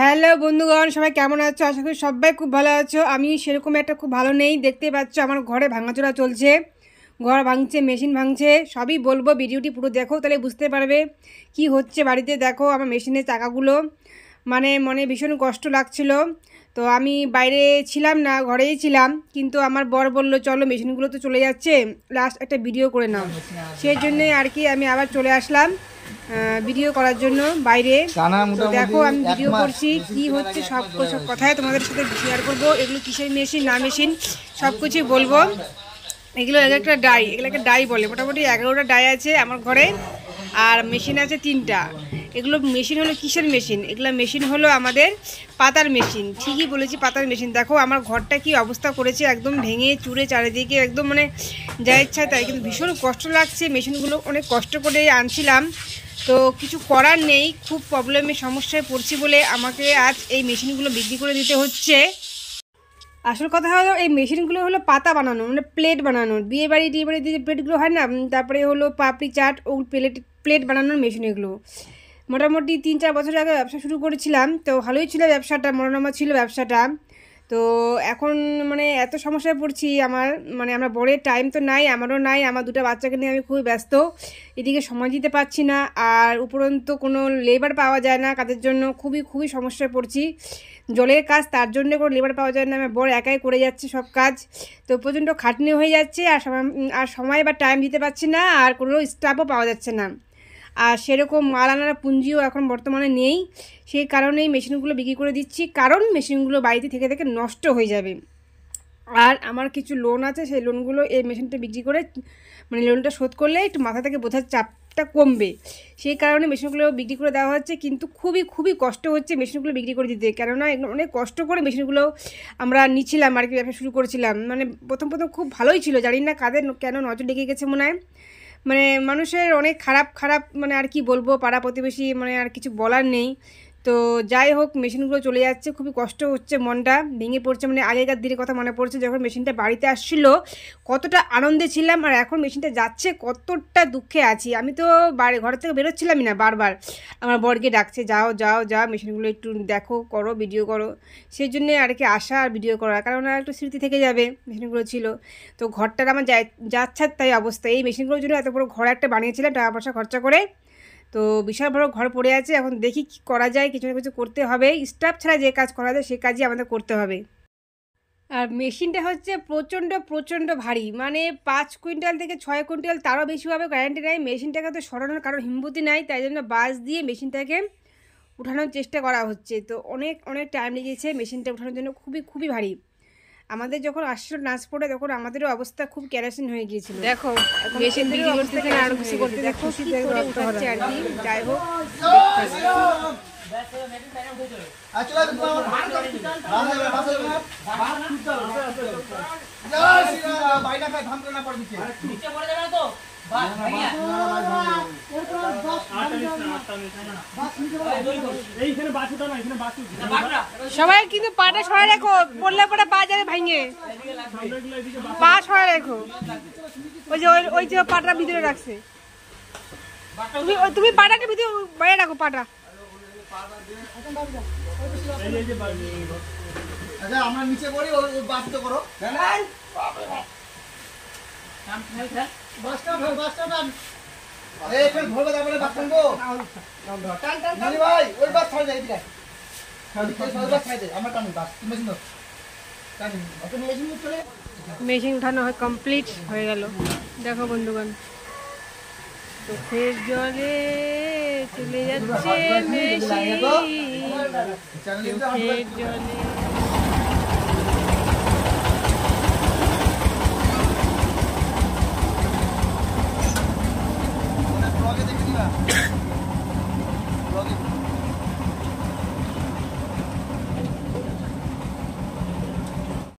Hello বন্ধুগণ সবাই কেমন আছো আশা করি সবাই খুব ভালো আছো আমি সেরকম একটা খুব ভালো নেই দেখতে পাচ্ছ আমার ঘরে ভাঙাচোরা চলছে ঘর ভাঙছে মেশিন ভাঙছে সবই বলবো ভিডিওটি পুরো দেখো তাহলে বুঝতে পারবে কি হচ্ছে বাড়িতে দেখো আমার মেশিনের চাকাগুলো মানে মনে ভীষণ কষ্ট লাগছিল তো আমি বাইরে ছিলাম না ঘরেই ছিলাম কিন্তু আমার বর বললো চলো মেশিনগুলো তো চলে যাচ্ছে লাস্ট একটা ভিডিও করে নাও সেই জন্যে আর কি আমি আবার চলে আসলাম ভিডিও করার জন্য বাইরে দেখো আমি ভিডিও করছি কি হচ্ছে সব সব কথায় তোমাদের সাথে শেয়ার করবো এগুলো কিসের মেশিন না মেশিন সব কিছুই বলবো এগুলো এক একটা ডাই এগুলো একটা ডাই বলে মোটামুটি এগারোটা ডাই আছে আমার ঘরে আর মেশিন আছে তিনটা এগুলো মেশিন হলো কিসের মেশিন এগুলো মেশিন হলো আমাদের পাতার মেশিন ঠিকই বলেছি পাতার মেশিন দেখো আমার ঘরটা কি অবস্থা করেছে একদম ভেঙে চুড়ে চারিদিকে একদম মানে যা ইচ্ছা তাই কিন্তু ভীষণ কষ্ট লাগছে মেশিনগুলো অনেক কষ্ট করে আনছিলাম তো কিছু করার নেই খুব প্রবলেমে সমস্যায় পড়ছি বলে আমাকে আজ এই মেশিনগুলো বিক্রি করে দিতে হচ্ছে আসল কথা হলো এই মেশিনগুলো হলো পাতা বানানো মানে প্লেট বানানোর বিয়ে বাড়ি টিয়ে বাড়ি যে প্লেটগুলো হয় না তারপরে হলো পাপড়ি চাট ও প্লেট প্লেট বানানোর মেশিন এগুলো মোটামুটি তিন চার বছর আগে ব্যবসা শুরু করেছিলাম তো ভালোই ছিল ব্যবসাটা মনোরমা ছিল ব্যবসাটা তো এখন মানে এত সমস্যায় পড়ছি আমার মানে আমরা বরের টাইম তো নাই আমারও নাই আমার দুটো বাচ্চাকে নিয়ে আমি খুবই ব্যস্ত এদিকে সময় দিতে পারছি না আর উপরন্ত কোনো লেবার পাওয়া যায় না কাজের জন্য খুবই খুবই সমস্যায় পড়ছি জলের কাজ তার জন্য কোনো লেবার পাওয়া যায় না আমার বর একাই করে যাচ্ছে সব কাজ তো প্রচণ্ড খাটনি হয়ে যাচ্ছে আর সময় আর সময় বা টাইম দিতে পারছি না আর কোনো স্টাফও পাওয়া যাচ্ছে না আর সেরকম মাল আনার পুঁজিও এখন বর্তমানে নেই সেই কারণেই মেশিনগুলো বিক্রি করে দিচ্ছি কারণ মেশিনগুলো বাড়িতে থেকে থেকে নষ্ট হয়ে যাবে আর আমার কিছু লোন আছে সেই লোনগুলো এই মেশিনটা বিক্রি করে মানে লোনটা শোধ করলে একটু মাথা থেকে বোঝার চাপটা কমবে সেই কারণে মেশিনগুলো বিক্রি করে দেওয়া হচ্ছে কিন্তু খুবই খুবই কষ্ট হচ্ছে মেশিনগুলো বিক্রি করে দিতে কেননা অনেক কষ্ট করে মেশিনগুলো আমরা নিচ্ছিলাম আর কি ব্যবসা শুরু করেছিলাম মানে প্রথম প্রথম খুব ভালোই ছিল জানি না কাদের কেন নজর ডেকে গেছে মনে হয় মানে মানুষের অনেক খারাপ খারাপ মানে আর কি বলবো পাড়া প্রতিবেশী মানে আর কিছু বলার নেই তো যাই হোক মেশিনগুলো চলে যাচ্ছে খুবই কষ্ট হচ্ছে মনটা ভেঙে পড়ছে মানে আগেকার দিনের কথা মনে পড়ছে যখন মেশিনটা বাড়িতে আসছিল কতটা আনন্দে ছিলাম আর এখন মেশিনটা যাচ্ছে কতটা দুঃখে আছি আমি তো বাড়ি ঘর থেকে বেরোচ্ছিলামই না বারবার আমার বরকে ডাকছে যাও যাও যাও মেশিনগুলো একটু দেখো করো ভিডিও করো সেই জন্যে আর কি আসা আর ভিডিও করা কারণ একটু স্মৃতি থেকে যাবে মেশিনগুলো ছিল তো ঘরটার আমার যাচ্ছে তাই অবস্থা এই মেশিনগুলোর জন্য এত বড়ো ঘর একটা বানিয়েছিলাম টাকা পয়সা খরচা করে তো বিশাল বড় ঘর পড়ে আছে এখন দেখি কি করা যায় কিছু না কিছু করতে হবে স্টাফ ছাড়া যে কাজ করা যায় সে কাজই আমাদের করতে হবে আর মেশিনটা হচ্ছে প্রচণ্ড প্রচণ্ড ভারী মানে পাঁচ কুইন্টাল থেকে ছয় কুইন্টাল তারও বেশি হবে গ্যারান্টি নাই মেশিনটাকে তো সরানোর কারণ হিম্মতি নাই তাই জন্য বাস দিয়ে মেশিনটাকে উঠানোর চেষ্টা করা হচ্ছে তো অনেক অনেক টাইম লেগেছে মেশিনটা উঠানোর জন্য খুবই খুবই ভারী আমাদের যখন আসছিল নাচ পড়ে তখন আমাদেরও অবস্থা খুব ক্যারাসিন হয়ে গিয়েছিল দেখো মেশিন থেকে আরো কিছু করতে দেখো খুশিতে উঠাচ্ছে আর কি যাই হোক আচ্ছা, না সবাই কিন্তু পাটা সরাই রাখো পড়লে পরে পা যাবে ভাঙে পা সরাই রাখো ওই যে ওই যে পাটা ভিতরে রাখছে তুমি তুমি পাটাকে ভিতরে বাইরে রাখো পাটা আচ্ছা, আমরা নিচে পড়ি বাস্ত করো হ্যাঁ, হ্যাঁ। মেশিন উঠানো হয় কমপ্লিট হয়ে গেল দেখো বন্ধুগণ চোখের জলে চলে যাচ্ছে চোখের জলে आगे देखिए